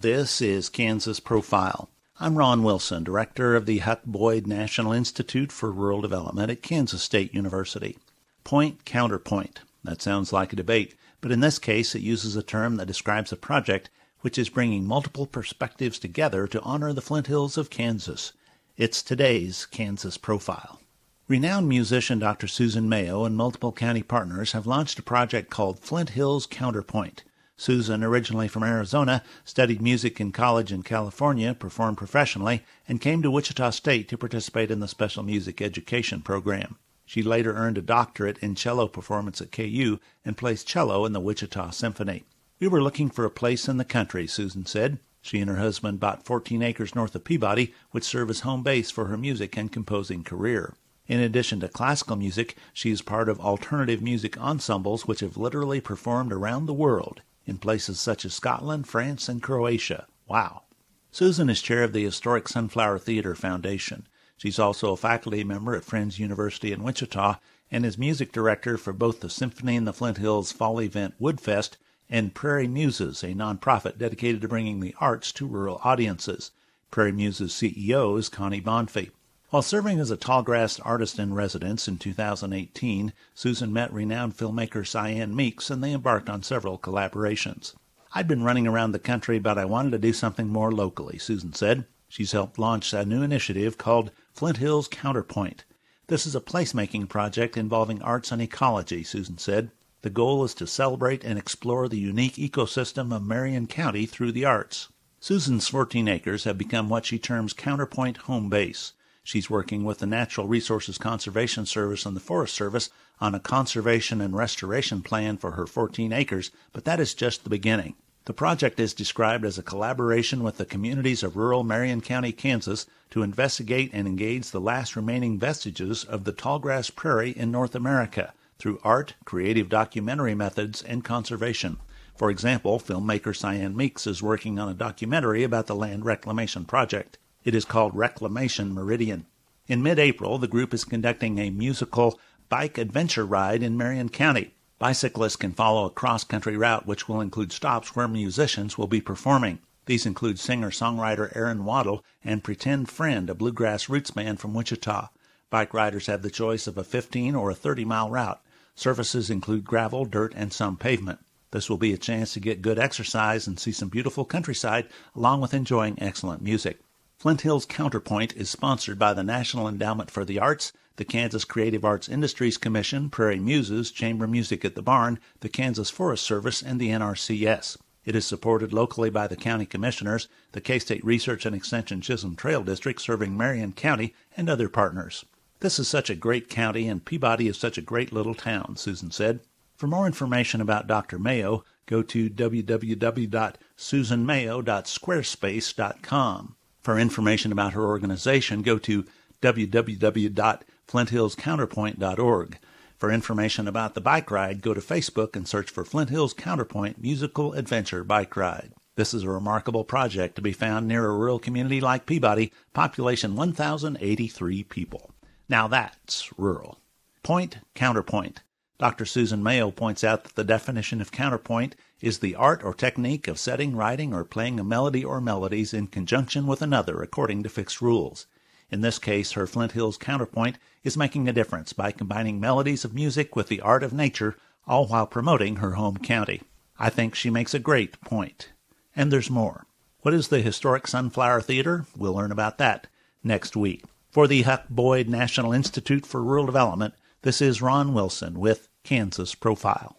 This is Kansas Profile. I'm Ron Wilson, Director of the Huck Boyd National Institute for Rural Development at Kansas State University. Point counterpoint. That sounds like a debate, but in this case it uses a term that describes a project which is bringing multiple perspectives together to honor the Flint Hills of Kansas. It's today's Kansas Profile. Renowned musician Dr. Susan Mayo and multiple county partners have launched a project called Flint Hills Counterpoint Susan, originally from Arizona, studied music in college in California, performed professionally, and came to Wichita State to participate in the special music education program. She later earned a doctorate in cello performance at KU and plays cello in the Wichita Symphony. We were looking for a place in the country, Susan said. She and her husband bought 14 acres north of Peabody, which serve as home base for her music and composing career. In addition to classical music, she is part of alternative music ensembles which have literally performed around the world in places such as Scotland, France, and Croatia. Wow. Susan is chair of the historic Sunflower Theater Foundation. She's also a faculty member at Friends University in Wichita and is music director for both the Symphony in the Flint Hills Fall Event Woodfest and Prairie Muses, a nonprofit dedicated to bringing the arts to rural audiences. Prairie Muses CEO is Connie Bonfey. While serving as a Tallgrass artist in residence in 2018, Susan met renowned filmmaker Cyan Meeks and they embarked on several collaborations. I'd been running around the country, but I wanted to do something more locally, Susan said. She's helped launch a new initiative called Flint Hills Counterpoint. This is a placemaking project involving arts and ecology, Susan said. The goal is to celebrate and explore the unique ecosystem of Marion County through the arts. Susan's 14 acres have become what she terms Counterpoint home base. She's working with the Natural Resources Conservation Service and the Forest Service on a conservation and restoration plan for her 14 acres, but that is just the beginning. The project is described as a collaboration with the communities of rural Marion County, Kansas, to investigate and engage the last remaining vestiges of the tallgrass prairie in North America through art, creative documentary methods, and conservation. For example, filmmaker Cyan Meeks is working on a documentary about the land reclamation project. It is called Reclamation Meridian. In mid April, the group is conducting a musical bike adventure ride in Marion County. Bicyclists can follow a cross country route which will include stops where musicians will be performing. These include singer songwriter Aaron Waddle and Pretend Friend, a bluegrass roots band from Wichita. Bike riders have the choice of a 15 or a 30 mile route. Surfaces include gravel, dirt, and some pavement. This will be a chance to get good exercise and see some beautiful countryside, along with enjoying excellent music. Flint Hills Counterpoint is sponsored by the National Endowment for the Arts, the Kansas Creative Arts Industries Commission, Prairie Muses, Chamber Music at the Barn, the Kansas Forest Service, and the NRCS. It is supported locally by the county commissioners, the K State Research and Extension Chisholm Trail District serving Marion County, and other partners. This is such a great county, and Peabody is such a great little town, Susan said. For more information about Dr. Mayo, go to www.susanmayo.squarespace.com. For information about her organization, go to www.flinthillscounterpoint.org. For information about the bike ride, go to Facebook and search for Flint Hills Counterpoint Musical Adventure Bike Ride. This is a remarkable project to be found near a rural community like Peabody, population 1,083 people. Now that's rural. Point, counterpoint. Dr. Susan Mayo points out that the definition of counterpoint is the art or technique of setting, writing, or playing a melody or melodies in conjunction with another according to fixed rules. In this case, her Flint Hills counterpoint is making a difference by combining melodies of music with the art of nature, all while promoting her home county. I think she makes a great point. And there's more. What is the historic Sunflower Theater? We'll learn about that next week. For the Huck Boyd National Institute for Rural Development, this is Ron Wilson with Kansas Profile.